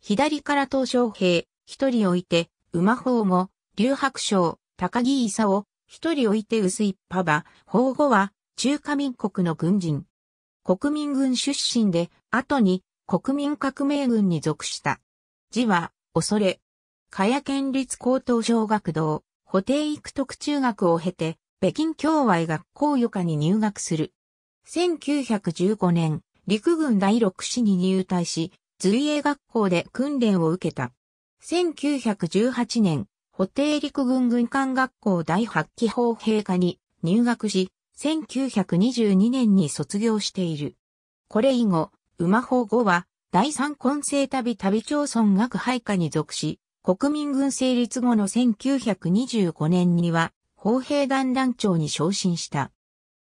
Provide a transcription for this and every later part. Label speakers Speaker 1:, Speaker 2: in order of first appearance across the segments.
Speaker 1: 左から東昌平、一人置いて、馬法も、劉白章、高木勲、一人置いて薄いパバ、法後は、中華民国の軍人。国民軍出身で、後に国民革命軍に属した。字は、恐れ。加谷県立高等小学堂、補定育徳中学を経て、北京協和学校余科に入学する。1915年、陸軍第6師に入隊し、随英学校で訓練を受けた。1918年、補定陸軍軍艦学校第8期砲兵科に入学し、1922年に卒業している。これ以後、馬砲後は、第三混成旅旅町村学配下に属し、国民軍成立後の1925年には、砲兵団団長に昇進した。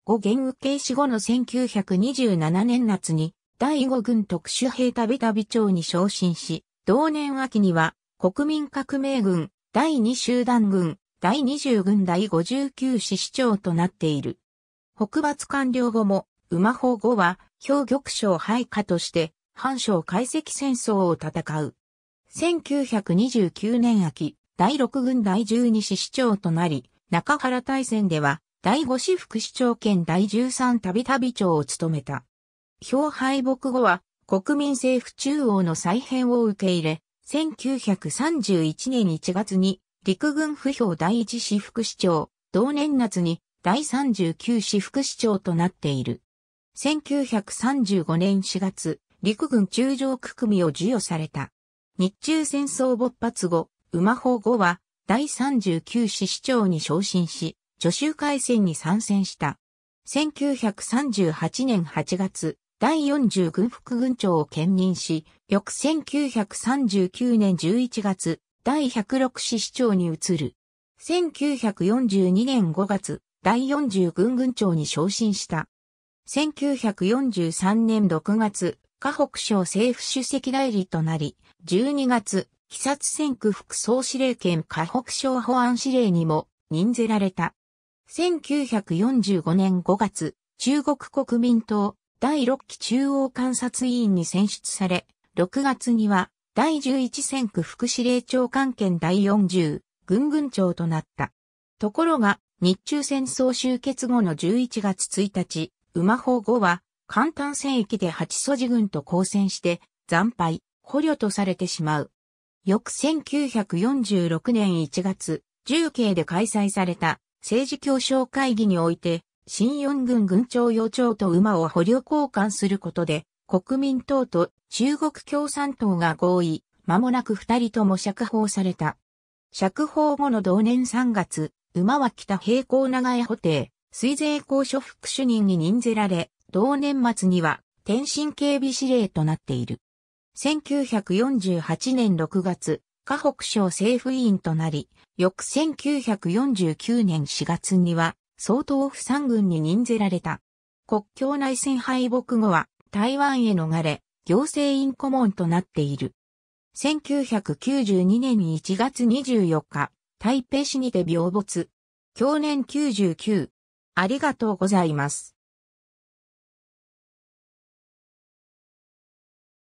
Speaker 1: 後元受刑死後の1927年夏に、第5軍特殊兵たびたび長に昇進し、同年秋には国民革命軍第2集団軍第20軍第59師師長となっている。北伐完了後も、馬法後は、兵玉将配下として、藩省解析戦争を戦う。1929年秋、第6軍第12師師長となり、中原大戦では、第5師副市長兼第13たびたび長を務めた。票敗北後は国民政府中央の再編を受け入れ、1931年1月に陸軍不評第一市副市長、同年夏に第39市副市長となっている。1935年4月、陸軍中将区組を授与された。日中戦争勃発後、馬法後は第39市市長に昇進し、助手改選に参戦した。1938年8月、第40軍副軍長を兼任し、翌1939年11月、第106師市長に移る。1942年5月、第40軍軍長に昇進した。1943年6月、河北省政府主席代理となり、12月、鬼殺戦区副総司令兼河北省保安司令にも任ぜられた。1945年5月、中国国民党第6期中央監察委員に選出され、6月には第11戦区副司令長官権第40軍軍長となった。ところが、日中戦争終結後の11月1日、馬砲後は、簡単戦役で八素寺軍と交戦して、惨敗、捕虜とされてしまう。翌1946年1月、重慶で開催された政治協商会議において、新四軍軍長予長と馬を捕虜交換することで、国民党と中国共産党が合意、間もなく二人とも釈放された。釈放後の同年3月、馬は北平行長屋補定、水税公所副主任に任ぜられ、同年末には天津警備司令となっている。1948年6月、河北省政府委員となり、翌1949年4月には総統府三軍に任ぜられた。国境内戦敗北後は台湾へ逃れ、行政院顧問となっている。1992年1月24日、台北市にて病没。去年99。ありがとうございます。